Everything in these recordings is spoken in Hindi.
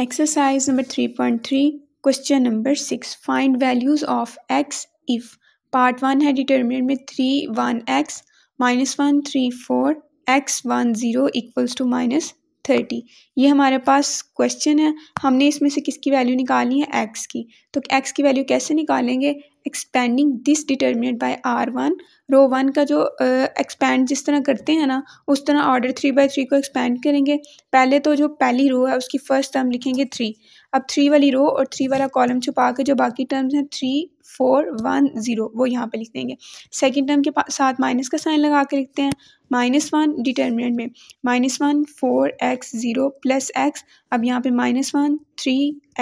exercise number three point three question number six find values of x if part one है डिटर्मिनेट में three one x minus one three four x one zero equals to minus thirty ये हमारे पास क्वेश्चन है हमने इसमें से किसकी वैल्यू निकालनी है एक्स की तो एक्स की वैल्यू कैसे निकालेंगे expanding this determinant by r one row one का जो एक्सपेंड uh, जिस तरह करते हैं ना उस तरह ऑर्डर थ्री बाई थ्री को एक्सपेंड करेंगे पहले तो जो पहली रो है उसकी फ़र्स्ट टर्म लिखेंगे थ्री अब थ्री वाली रो और थ्री वाला कॉलम छुपा के जो बाकी टर्म्स हैं थ्री फोर वन ज़ीरो वो यहाँ पे लिख देंगे सेकेंड टर्म के साथ माइनस का साइन लगा के लिखते हैं माइनस वन डिटर्मिनेंट में minus one four x zero plus x अब यहाँ पे minus one three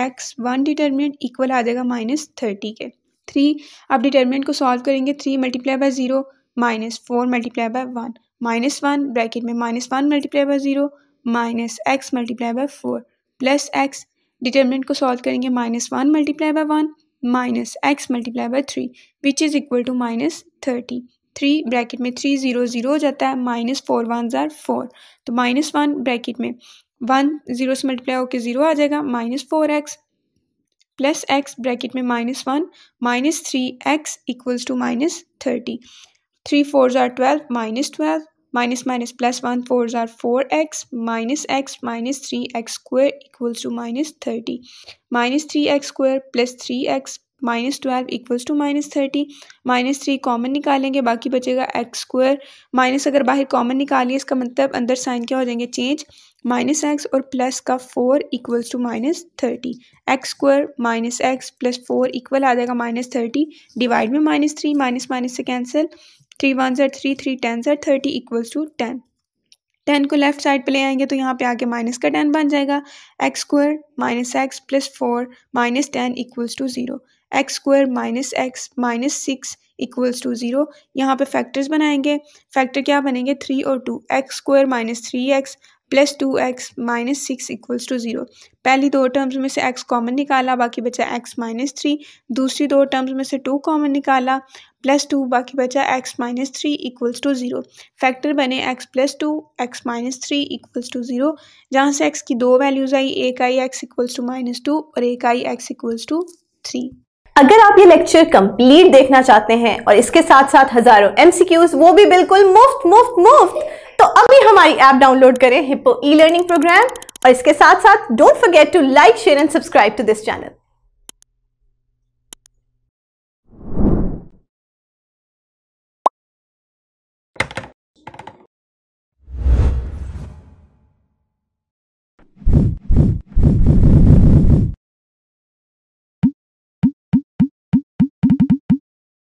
x one determinant equal आ जाएगा माइनस थर्टी के थ्री अब डिटर्मिनेंट को सॉल्व करेंगे three multiply by zero minus four multiply by one minus one bracket में minus one multiply by zero minus x multiply by four plus x determinant को सॉल्व करेंगे minus one multiply by one minus x multiply by three which is equal to minus thirty three bracket में थ्री ज़ीरो ज़ीरो हो जाता है माइनस फोर वन ज़ार फोर तो माइनस वन ब्रैकेट में वन ज़ीरो से मल्टीप्लाई होकर ज़ीरो आ जाएगा minus four x plus x bracket में minus one minus three x equals to minus thirty three four ज़ार twelve minus twelve minus minus plus one four ज़ार four x minus x minus three x square equals to minus thirty minus three x square plus three x minus twelve equals to minus thirty minus three common निकालेंगे बाकी बचेगा एक्स स्क्वायर माइनस अगर बाहर कॉमन निकालिए इसका मतलब अंदर साइन क्या हो जाएंगे चेंज माइनस एक्स और प्लस का four equals to minus thirty x square minus x plus four equal आ जाएगा माइनस थर्टी डिवाइड में माइनस थ्री माइनस माइनस से कैंसिल थ्री वन ज़र थ्री थ्री टेन ज़र thirty equals to ten ten को लेफ्ट साइड पे ले आएंगे तो यहाँ पे आके माइनस का टेन बन जाएगा x square minus x plus four minus ten equals to zero x square minus x minus six equals to zero यहाँ पे फैक्टर्स बनाएंगे फैक्टर क्या बनेंगे थ्री और two x square minus three x plus two x minus six equals to zero पहली दो टर्म्स में से एक्स कॉमन निकाला बाकी बचा एक्स माइनस थ्री दूसरी दो टर्म्स में से टू कॉमन निकाला प्लस टू बाकी बचा x minus three equals to zero factor बने x plus two x minus three equals to zero जहाँ से एक्स की दो वैल्यूज़ आई एक आई x equals to minus two और एक आई एक्स इक्वल्स टू थ्री अगर आप ये लेक्चर कंप्लीट देखना चाहते हैं और इसके साथ साथ हजारों एमसीक्यूज वो भी बिल्कुल मुफ्त मुफ्त मुफ्त तो अभी हमारी ऐप डाउनलोड करें हिप्पो ई लर्निंग प्रोग्राम और इसके साथ साथ don't forget to like share and subscribe to this channel